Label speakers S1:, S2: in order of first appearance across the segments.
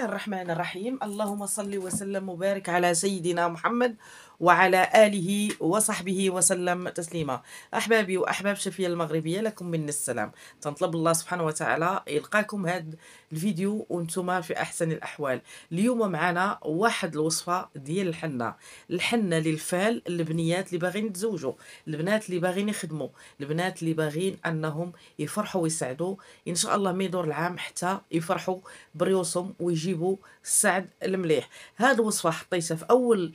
S1: الله الرحمن الرحيم اللهم صل وسلم وبارك على سيدنا محمد وعلى آله وصحبه وسلم تسليما أحبابي وأحباب شفية المغربية لكم من السلام تنطلب الله سبحانه وتعالى يلقاكم هذا الفيديو وانتم في أحسن الأحوال اليوم معنا واحد الوصفة ديال الحنة الحنة للفال البنيات اللي باغيين يتزوجوا البنات اللي باغيين يخدموا البنات اللي باغيين أنهم يفرحوا ويسعدوا إن شاء الله ما يدور العام حتى يفرحوا بريوسهم ويجي تجيبوا السعد المليح هذه الوصفه حطيتها في اول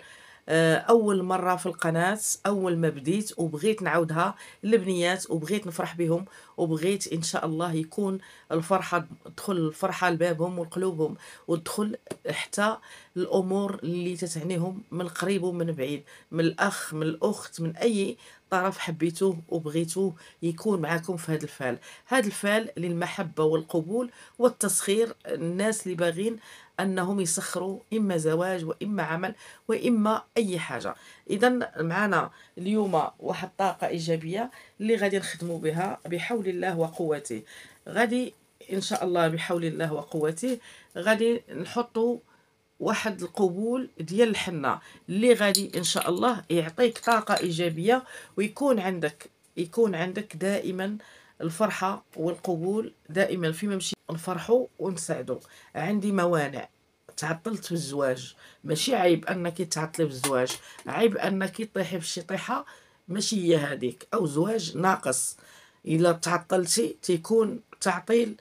S1: آه، اول مره في القناه اول ما بديت وبغيت نعاودها للبنيات وبغيت نفرح بهم وبغيت ان شاء الله يكون الفرحه تدخل الفرحه لبابهم ولقلوبهم وتدخل حتى الامور اللي تتعنيهم من قريب ومن بعيد من الاخ من الاخت من اي طرف حبيتوه وبغيتوه يكون معاكم في هذا الفعل هذا الفعل للمحبة والقبول والتسخير الناس اللي باغين انهم يسخروا اما زواج واما عمل واما اي حاجه اذا معنا اليوم واحد الطاقه ايجابيه اللي غادي نخدموا بها بحول الله وقوته غادي ان شاء الله بحول الله وقوته غادي نحطوا واحد القبول ديال الحنه اللي غادي ان شاء الله يعطيك طاقه ايجابيه ويكون عندك يكون عندك دائما الفرحه والقبول دائما فيما مشي نفرحوا ونسعدو عندي موانع تعطلت في الزواج ماشي عيب انك تعطلي في الزواج عيب انك تطيحي في شي طيحه ماشي هي هذيك او زواج ناقص الا تعطلتي تيكون تعطيل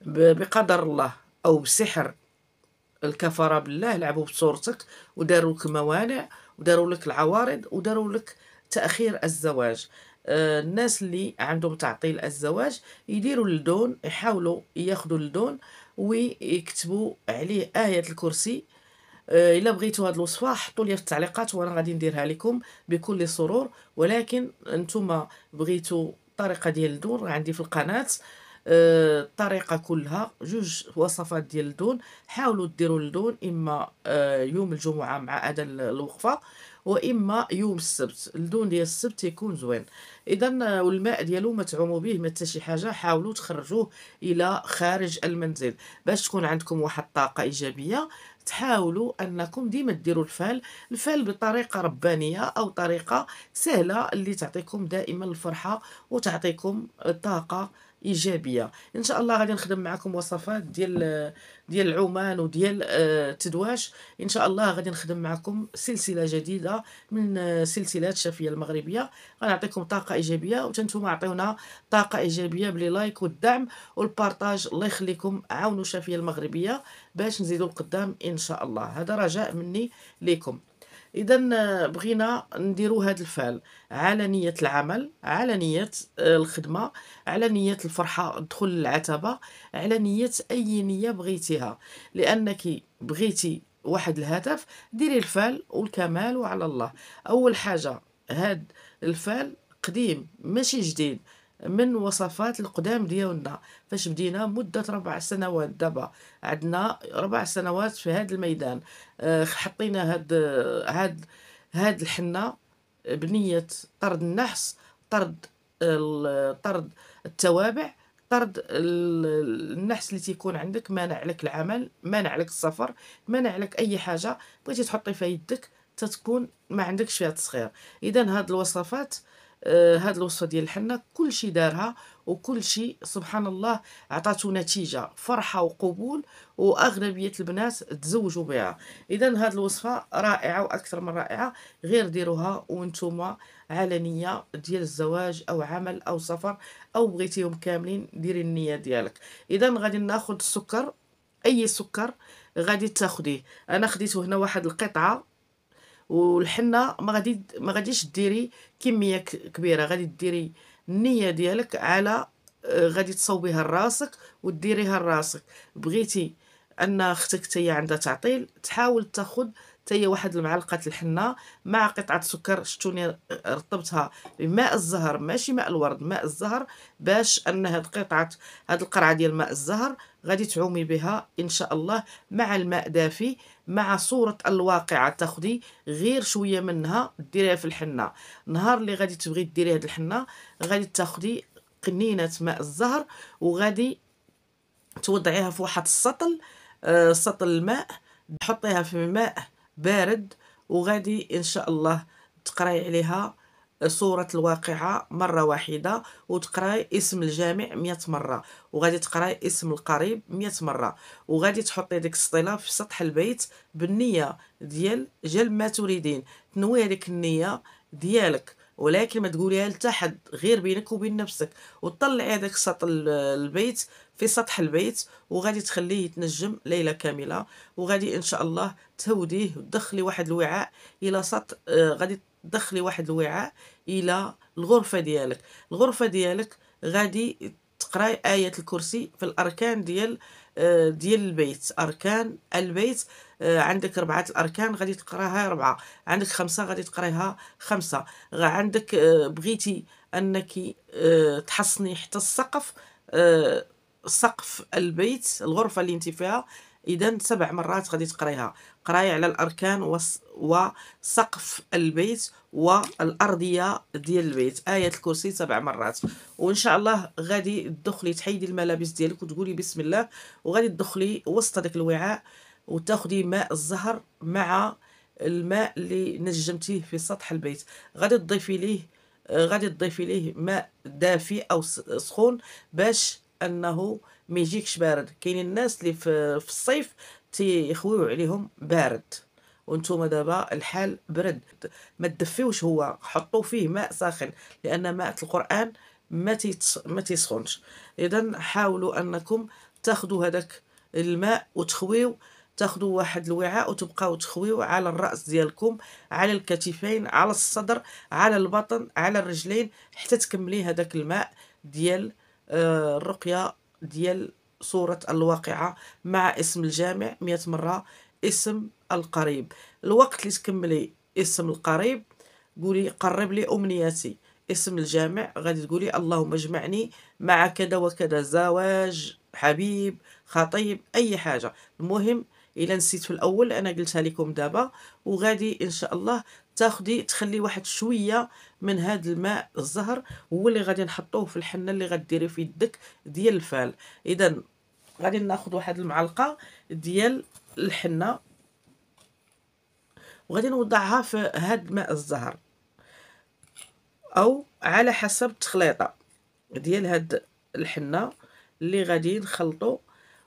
S1: بقدر الله او بسحر الكفره بالله لعبوا بصورتك وداروا لك موانع وداروا لك العوارض وداروا لك تاخير الزواج آه، الناس اللي عندهم تعطيل الزواج يديروا الدون يحاولوا ياخذوا الدون ويكتبوا عليه آية الكرسي آه، إلا بغيتوا هاد الوصفة حطوا لي في التعليقات وأنا غادي نديرها لكم بكل سرور ولكن انتم بغيتوا الطريقة ديال الدون عندي في القناة الطريقه آه، كلها جوج وصفات ديال الدون حاولوا ديروا الدون اما آه، يوم الجمعه مع ادا الوقفه واما يوم السبت الدون ديال السبت يكون زوين اذا آه، والماء ديالو ما تعوموا به ما حتى شي حاجه حاولوا تخرجوه الى خارج المنزل باش تكون عندكم واحد الطاقه ايجابيه تحاولوا انكم ديما ديروا الفال الفال بطريقه ربانيه او طريقه سهله اللي تعطيكم دائما الفرحه وتعطيكم الطاقه ايجابيه ان شاء الله غادي نخدم معكم وصفات ديال ديال العمان وديال آه، تدواش ان شاء الله غادي نخدم معكم سلسله جديده من آه، سلسلات الشافيه المغربيه غنعطيكم طاقه ايجابيه وتنتوما عطيونا طاقه ايجابيه بلي لايك والدعم والبارطاج الله يخليكم عاونوا الشافيه المغربيه باش نزيدوا القدام ان شاء الله هذا رجاء مني ليكم اذا آه، بغينا نديرو هذا الفعل على نيه العمل على نيه آه، الخدمه على نيه الفرحه دخول العتبه على نيه اي نيه بغيتيها لانك بغيتي واحد الهدف ديري الفعل والكمال وعلى الله اول حاجه هاد الفعل قديم ماشي جديد من وصفات القدام ديالنا فاش بدينا مدة ربع سنوات دابا عندنا ربع سنوات في هذا الميدان آه، حطينا هاد هاد هاد الحنة بنية طرد النحس طرد طرد التوابع طرد النحس اللي تيكون عندك مانع لك العمل مانع لك السفر مانع لك اي حاجه بغيتي تحطي في يدك تتكون ما عندكش فيها تصغير اذا هاد الوصفات آه آه، هاد الوصفه ديال الحنه كل شيء دارها وكل شيء سبحان الله عطاتو نتيجه فرحه وقبول واغلبيه البنات تزوجوا بها اذا هاد الوصفه رائعه واكثر من رائعه غير ديروها وانتم علنيه ديال الزواج او عمل او سفر او بغيتيهم كاملين ديري النيه ديالك اذا غادي ناخذ السكر اي سكر غادي تاخديه انا خديته هنا واحد القطعه والحنه ما غادي ما غاديش ديري كميه كبيره غادي ديري النيه ديالك على آه، غادي تصوبيها لراسك وديريها لراسك بغيتي ان اختك تاهي عندها تعطيل تحاول تاخذ تاهي واحد المعلقه الحنه مع قطعه سكر شتوني آه، رطبتها بماء الزهر ماشي ماء الورد ماء الزهر باش ان هاد قطعه هاد القرعه ديال ماء الزهر غادي تعومي بها ان شاء الله مع الماء دافي مع صورة الواقعة تاخدي غير شوية منها ديريها في الحنة نهار اللي غادي تبغي ديري هاد الحنة غادي تاخدي قنينة ماء الزهر وغادي توضعيها في واحد السطل آه سطل الماء تحطيها في ماء بارد وغادي ان شاء الله تقراي عليها صورة الواقعة مرة واحدة وتقراي اسم الجامع مية مرة وغادي تقراي اسم القريب مية مرة وغادي تحطي ديك السطيلة في سطح البيت بالنية ديال جلب ما تريدين تنوي هذيك النية ديالك ولكن ما تقوليها لتا حد غير بينك وبين نفسك وطلعي هذاك سطح البيت في سطح البيت وغادي تخليه يتنجم ليله كامله وغادي ان شاء الله تهوديه وتدخلي واحد الوعاء الى سطح آه غادي دخلي واحد الوعاء الى الغرفه ديالك الغرفه ديالك غادي تقراي ايه الكرسي في الاركان ديال آه، ديال البيت اركان البيت آه، عندك ربعه الاركان غادي تقراها ربعه عندك خمسه غادي تقرايها خمسه عندك آه، بغيتي انك تحصني حتى السقف سقف البيت الغرفه اللي انت فيها اذا سبع مرات غادي تقرايها قرايه على الاركان وسقف البيت والارضيه ديال البيت ايه الكرسي سبع مرات وان شاء الله غادي تدخلي تحيدي الملابس ديالك وتقولي بسم الله وغادي تدخلي وسط داك الوعاء وتاخدي ماء الزهر مع الماء اللي نجمتيه في سطح البيت غادي تضيفي ليه غادي تضيفي ليه ماء دافي او سخون باش انه ما يجيكش بارد كاينين الناس اللي في, في الصيف تيخويو عليهم بارد وانتم دابا الحال برد ما تدفيوش هو حطوا فيه ماء ساخن لان ماء القران ما تيت... ما تيسخنش اذا حاولوا انكم تاخذوا هذاك الماء وتخويو تاخذوا واحد الوعاء وتبقاو تخويو على الراس ديالكم على الكتفين على الصدر على البطن على الرجلين حتى تكملي هذاك الماء ديال آه، الرقيه ديال صورة الواقعة مع اسم الجامع مئة مرة اسم القريب الوقت اللي تكملي اسم القريب قولي قرب لي أمنياتي اسم الجامع غادي تقولي اللهم اجمعني مع كذا وكذا زواج حبيب خطيب أي حاجة المهم إلا نسيت في الأول أنا قلتها لكم دابا وغادي إن شاء الله تاخدي تخلي واحد شويه من هذا الماء الزهر هو اللي غادي نحطوه في الحنه اللي غديري في يدك ديال الفال اذا غادي ناخذ واحد المعلقه ديال الحنه وغادي نوضعها في هذا الماء الزهر او على حسب التخليطه ديال هاد الحنه اللي غادي نخلطو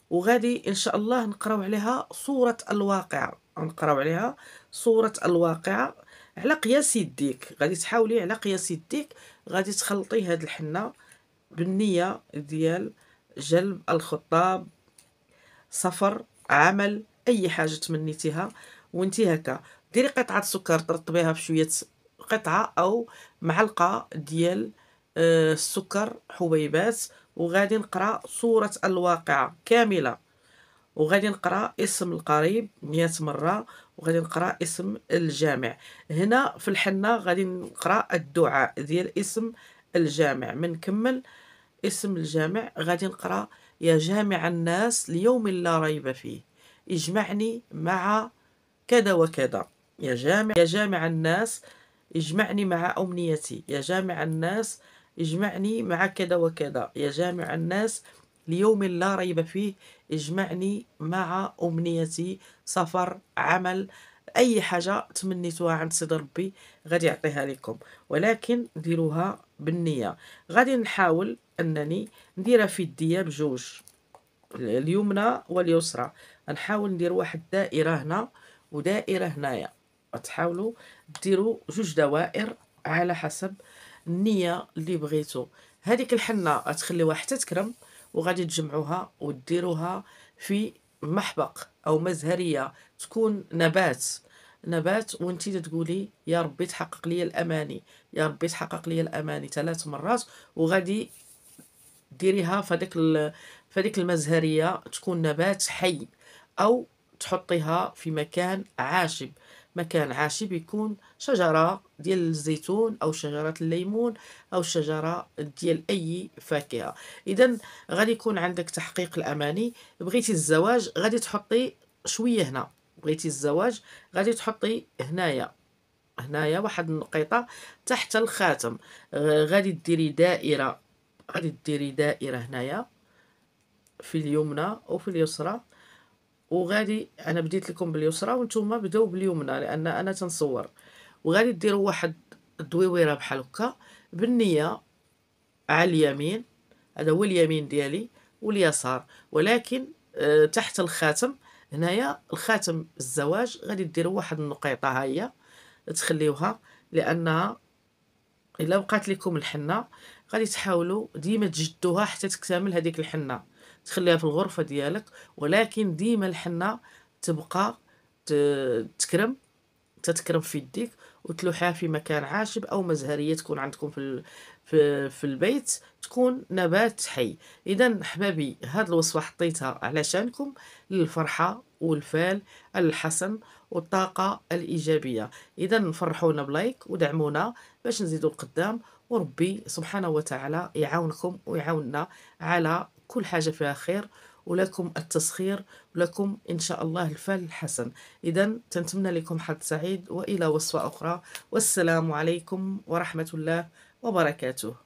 S1: وغادي ان شاء الله نقراو عليها صوره الواقعه نقراو عليها صوره الواقعه على قياس يديك غادي تحاولي على قياس يديك غادي تخلطي هاد الحنه بالنيه ديال جلب الخطاب سفر عمل اي حاجه تمنيتيها وانت هكا ديري قطعه سكر ترطبيها بشويه قطعه او معلقه ديال السكر آه، حبيبات وغادي نقرا صوره الواقعه كامله وغادي نقرا اسم القريب مئة مره وغادي نقرا اسم الجامع هنا في الحنه غادي نقرا الدعاء ديال اسم الجامع من كمل اسم الجامع غادي نقرا يا جامع الناس ليوم لا ريب فيه اجمعني مع كذا وكذا يا جامع يا جامع الناس اجمعني مع أمنيتي يا جامع الناس اجمعني مع كذا وكذا يا جامع الناس ليوم لا ريب فيه اجمعني مع أمنيتي سفر عمل أي حاجة تمنيتوها عند سيد ربي غادي يعطيها لكم ولكن ديروها بالنية غادي نحاول أنني نديرها في يديا بجوج اليمنى واليسرى نحاول ندير واحد دائرة هنا ودائرة هنايا تحاولوا ديروا جوج دوائر على حسب النية اللي بغيتو هذيك الحنة تخليوها حتى تكرم وغادي تجمعوها وديروها في محبق او مزهريه تكون نبات نبات وانت تقولي يا ربي تحقق لي الاماني يا ربي تحقق لي الاماني ثلاث مرات وغادي ديريها فديك فهاديك المزهريه تكون نبات حي او تحطيها في مكان عاشب مكان عاشي بيكون شجرة ديال الزيتون أو شجرة الليمون أو شجرة ديال أي فاكهة إذا غادي يكون عندك تحقيق الأماني بغيتي الزواج غادي تحطي شوية هنا بغيتي الزواج غادي تحطي هنايا هنايا واحد النقيطة تحت الخاتم آه، غادي ديري دائرة غادي ديري دائرة هنايا في اليمنى وفي اليسرى وغادي انا بديت لكم باليسرى وانتم بداو باليمنى لان انا تنصور وغادي ديروا واحد الدويويره بحال هكا بالنيه على اليمين هذا هو اليمين ديالي واليسار ولكن أه تحت الخاتم هنايا الخاتم الزواج غادي ديروا واحد النقيطه ها هي تخليوها لانها الا بقات لكم الحنه غادي تحاولوا ديما تجدوها حتى تكتمل هذيك الحنه تخليها في الغرفة ديالك ولكن ديما الحنة تبقى تكرم تتكرم في يديك وتلوحها في مكان عاشب او مزهريه تكون عندكم في في, في البيت تكون نبات حي اذا احبابي هاد الوصفه حطيتها علشانكم للفرحه والفال الحسن والطاقه الايجابيه اذا فرحونا بلايك ودعمونا باش نزيدوا القدام وربي سبحانه وتعالى يعاونكم ويعاوننا على كل حاجة فيها خير ولكم التسخير ولكم إن شاء الله الفال الحسن إذا تنتمنى لكم حد سعيد وإلى وصفة أخرى والسلام عليكم ورحمة الله وبركاته